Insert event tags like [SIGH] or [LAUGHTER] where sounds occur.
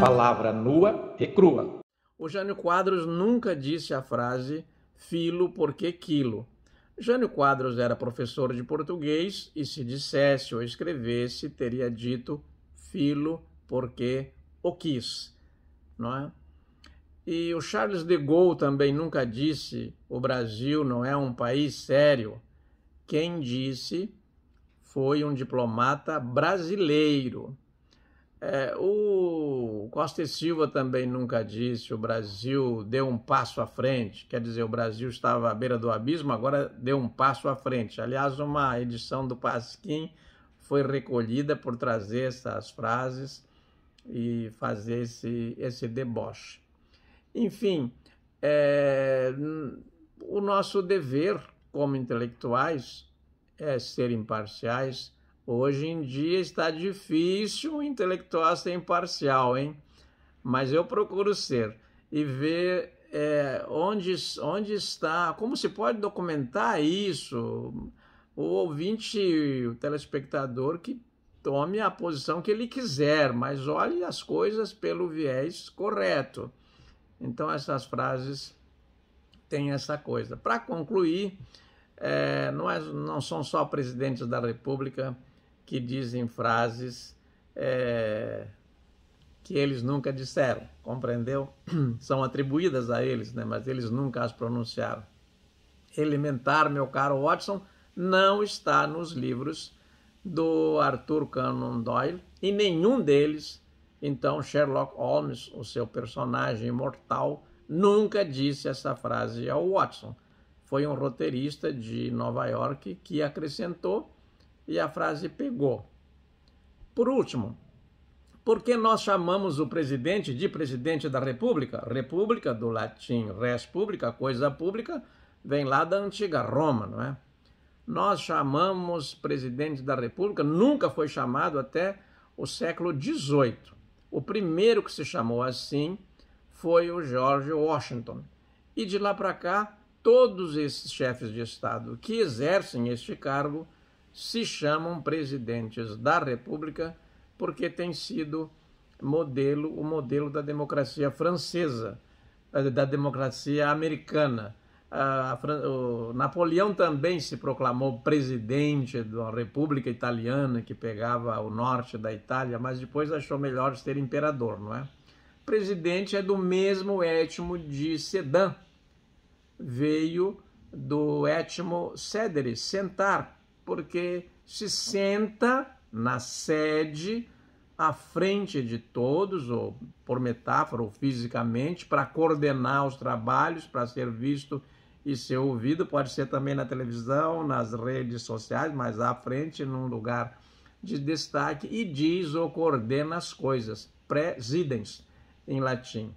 palavra nua e crua. O Jânio Quadros nunca disse a frase filo porque quilo. Jânio Quadros era professor de português e se dissesse ou escrevesse, teria dito filo porque o quis, não é? E o Charles de Gaulle também nunca disse o Brasil não é um país sério. Quem disse foi um diplomata brasileiro, é, o Costa e Silva também nunca disse: o Brasil deu um passo à frente. Quer dizer, o Brasil estava à beira do abismo, agora deu um passo à frente. Aliás, uma edição do Pasquim foi recolhida por trazer essas frases e fazer esse, esse deboche. Enfim, é, o nosso dever como intelectuais é ser imparciais Hoje em dia está difícil o intelectual ser imparcial, hein? Mas eu procuro ser e ver é, onde, onde está, como se pode documentar isso. O ouvinte, o telespectador que tome a posição que ele quiser, mas olhe as coisas pelo viés correto. Então, essas frases têm essa coisa. Para concluir, é, não, é, não são só presidentes da República que dizem frases é, que eles nunca disseram, compreendeu? [CLEARS THROAT] São atribuídas a eles, né? mas eles nunca as pronunciaram. Elementar, meu caro Watson, não está nos livros do Arthur Conan Doyle e nenhum deles, então Sherlock Holmes, o seu personagem imortal, nunca disse essa frase ao Watson. Foi um roteirista de Nova York que acrescentou e a frase pegou. Por último, por que nós chamamos o presidente de presidente da República? República, do latim res pública coisa pública, vem lá da antiga Roma, não é? Nós chamamos presidente da República, nunca foi chamado até o século XVIII. O primeiro que se chamou assim foi o George Washington. E de lá para cá, todos esses chefes de Estado que exercem este cargo se chamam presidentes da República porque tem sido modelo o modelo da democracia francesa, eh, da democracia americana. Napoleão também se proclamou presidente da República Italiana, que pegava o norte da Itália, mas depois achou melhor ser imperador, não é? Presidente é do mesmo étimo de Sedan, veio do étimo sedere, sentar, porque se senta na sede à frente de todos, ou por metáfora ou fisicamente, para coordenar os trabalhos, para ser visto e ser ouvido. Pode ser também na televisão, nas redes sociais, mas à frente, num lugar de destaque, e diz ou coordena as coisas, presidens, em latim.